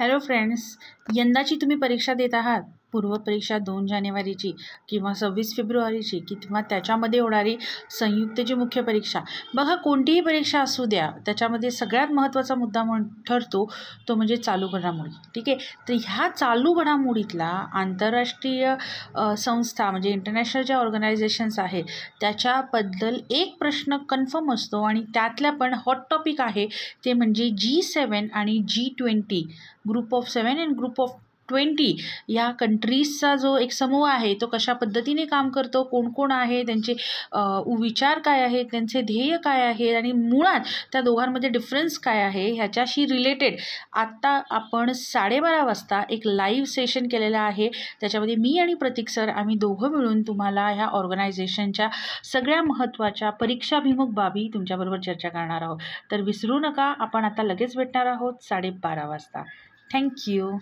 hello friends यंदाची तुम्ही परीक्षा देत आहात पूर्वपरीक्षा दोन जानेवारीची किंवा सव्वीस फेब्रुवारीची किंवा त्याच्यामध्ये होणारी जी मुख्य परीक्षा बघा कोणतीही परीक्षा असू द्या त्याच्यामध्ये सगळ्यात महत्त्वाचा मुद्दा म्हण ठरतो तो म्हणजे चालू घडामोडी ठीक आहे तर ह्या चालू घडामोडीतला आंतरराष्ट्रीय संस्था म्हणजे इंटरनॅशनल ज्या ऑर्गनायझेशन्स आहेत त्याच्याबद्दल एक प्रश्न कन्फर्म असतो आणि त्यातल्या पण हॉट टॉपिक आहे ते म्हणजे जी सेवन आणि G twenty group of seven and group of twenty या कंट्रीजचा जो एक समूह आहे तो कशा पद्धतीने काम करतो कोण कोण आहे त्यांचे विचार काय आहेत त्यांचे ध्येय काय आहे आणि मुळात त्या दोघांमध्ये डिफरन्स काय आहे ह्याच्याशी रिलेटेड आत्ता आपण साडेबारा वाजता एक लाईव्ह सेशन केलेलं आहे त्याच्यामध्ये मी आणि प्रतीक सर आम्ही दोघं मिळून तुम्हाला ह्या ऑर्गनायझेशनच्या सगळ्या महत्त्वाच्या परीक्षाभिमुख बाबी तुमच्याबरोबर चर्चा करणार आहोत तर विसरू नका आपण आता लगेच भेटणार आहोत साडेबारा वाजता थँक्यू